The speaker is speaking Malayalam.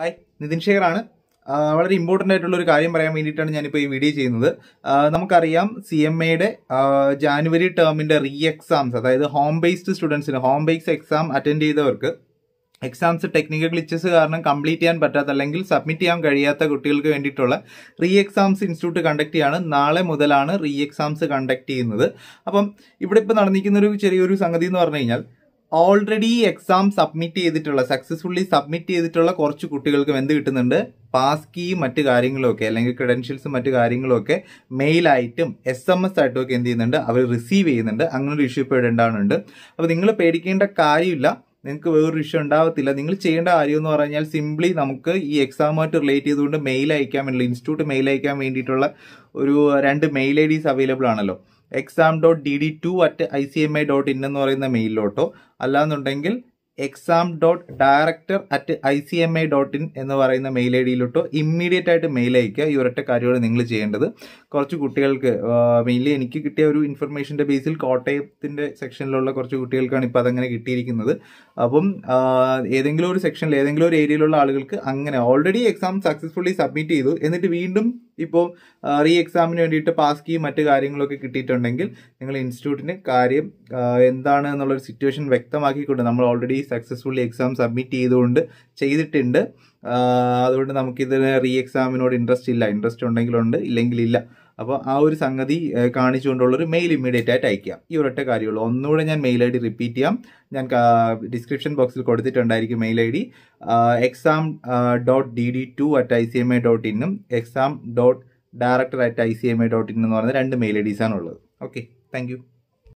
ഹായ് നിതിൻ ആണ് വളരെ ഇമ്പോർട്ടൻ്റ് ആയിട്ടുള്ള ഒരു കാര്യം പറയാൻ വേണ്ടിയിട്ടാണ് ഞാനിപ്പോൾ ഈ വീഡിയോ ചെയ്യുന്നത് നമുക്കറിയാം സി എം എയുടെ ജാനുവരി ടേമിൻ്റെ റീ എക്സാംസ് അതായത് ഹോം ബേസ്ഡ് സ്റ്റുഡൻസിന് ഹോം ബേസ്ഡ് എക്സാം അറ്റൻഡ് ചെയ്തവർക്ക് എക്സാംസ് ടെക്നിക്കൽ ഗ്ലിച്ചസ് കാരണം കംപ്ലീറ്റ് ചെയ്യാൻ പറ്റാത്ത അല്ലെങ്കിൽ സബ്മിറ്റ് ചെയ്യാൻ കഴിയാത്ത കുട്ടികൾക്ക് വേണ്ടിയിട്ടുള്ള റീ എക്സാംസ് ഇൻസ്റ്റിറ്റ്യൂട്ട് കണ്ടക്ട് ചെയ്യാണ് നാളെ മുതലാണ് റീ എക്സാംസ് കണ്ടക്ട് ചെയ്യുന്നത് അപ്പം ഇവിടെ ഇപ്പോൾ നടന്നിരിക്കുന്നൊരു ഒരു ചെറിയൊരു സംഗതി എന്ന് പറഞ്ഞു കഴിഞ്ഞാൽ ഓൾറെഡി എക്സാം സബ്മിറ്റ് ചെയ്തിട്ടുള്ള സക്സസ്ഫുള്ളി സബ്മിറ്റ് ചെയ്തിട്ടുള്ള കുറച്ച് കുട്ടികൾക്കും എന്ത് കിട്ടുന്നുണ്ട് പാസ് കീയും മറ്റ് കാര്യങ്ങളൊക്കെ അല്ലെങ്കിൽ ക്രെഡൻഷ്യൽസും മറ്റു കാര്യങ്ങളൊക്കെ മെയിലായിട്ടും എസ് എം എസ് ആയിട്ടും ഒക്കെ എന്ത് ചെയ്യുന്നുണ്ട് അവർ റിസീവ് ചെയ്യുന്നുണ്ട് അങ്ങനെ ഒരു ഇഷ്യൂ ഉണ്ടാവുന്നുണ്ട് അപ്പോൾ നിങ്ങൾ പേടിക്കേണ്ട കാര്യമില്ല നിങ്ങൾക്ക് വേറൊരു ഇഷ്യൂ ഉണ്ടാവത്തില്ല നിങ്ങൾ ചെയ്യേണ്ട കാര്യം എന്ന് പറഞ്ഞാൽ സിംപ്ലി നമുക്ക് ഈ എക്സാമായിട്ട് റിലേറ്റ് ചെയ്തുകൊണ്ട് മെയിൽ അയക്കാൻ വേണ്ടി ഇൻസ്റ്റിറ്റ്യൂട്ട് മെയിൽ അയക്കാൻ വേണ്ടിയിട്ടുള്ള ഒരു രണ്ട് മെയിൽ ഐ ഡീസ് അവൈലബിൾ ആണല്ലോ exam dot D D two at I C M I dot in എന്ന് പറയുന്ന മെയിലിലോട്ടോ അല്ലാന്നുണ്ടെങ്കിൽ exam dot director at I C M I dot in എന്ന് പറയുന്ന മെയിൽ ഐ ഡിയിലോട്ടോ ഇമ്മീഡിയറ്റ് ആയിട്ട് മെയിൽ അയക്കുക ഈ ഒരൊറ്റ കാര്യമാണ് നിങ്ങൾ ചെയ്യേണ്ടത് കുറച്ച് കുട്ടികൾക്ക് മെയിൻലി എനിക്ക് കിട്ടിയ ഒരു ഇൻഫർമേഷൻ്റെ ബേസിൽ കോട്ടയത്തിൻ്റെ സെക്ഷനിലുള്ള കുറച്ച് കുട്ടികൾക്കാണ് ഇപ്പോൾ അതങ്ങനെ കിട്ടിയിരിക്കുന്നത് അപ്പം ഏതെങ്കിലും ഒരു സെക്ഷനിൽ ഏതെങ്കിലും ഒരു ഏരിയയിലുള്ള ആളുകൾക്ക് അങ്ങനെ ഓൾറെഡി എക്സാം സക്സസ്ഫുള്ളി സബ്മിറ്റ് ചെയ്തു എന്നിട്ട് വീണ്ടും ഇപ്പോൾ റീ എക്സാമിന് വേണ്ടിയിട്ട് പാസ് കീ മറ്റ് കാര്യങ്ങളൊക്കെ കിട്ടിയിട്ടുണ്ടെങ്കിൽ നിങ്ങൾ ഇൻസ്റ്റിറ്റ്യൂട്ടിന് കാര്യം എന്താണ് എന്നുള്ളൊരു സിറ്റുവേഷൻ വ്യക്തമാക്കിക്കൊണ്ട് നമ്മൾ ഓൾറെഡി സക്സസ്ഫുള്ളി എക്സാം സബ്മിറ്റ് ചെയ്തുകൊണ്ട് ചെയ്തിട്ടുണ്ട് അതുകൊണ്ട് നമുക്കിതിന് റീ എക്സാമിനോട് ഇൻട്രസ്റ്റ് ഇല്ല ഇൻട്രസ്റ്റ് ഉണ്ടെങ്കിലുണ്ട് ഇല്ലെങ്കിലില്ല അപ്പോൾ ആ ഒരു സംഗതി കാണിച്ചുകൊണ്ടുള്ള ഒരു മെയിൽ ഇമ്മീഡിയറ്റ് ആയിട്ട് അയക്കാം ഈ ഒരൊറ്റ കാര്യമുള്ളൂ ഒന്നുകൂടെ ഞാൻ മെയിൽ ഐ ഡി റിപ്പീറ്റ് ചെയ്യാം ഞാൻ ഡിസ്ക്രിപ്ഷൻ ബോക്സിൽ കൊടുത്തിട്ടുണ്ടായിരിക്കും mail I D exam dot D D two at I C M A dot ഇന്നും exam dot director at I C M A dot in എന്ന് പറയുന്ന രണ്ട് മെയിൽ ഐ ഡീസാണ് ഉള്ളത് ഓക്കെ താങ്ക്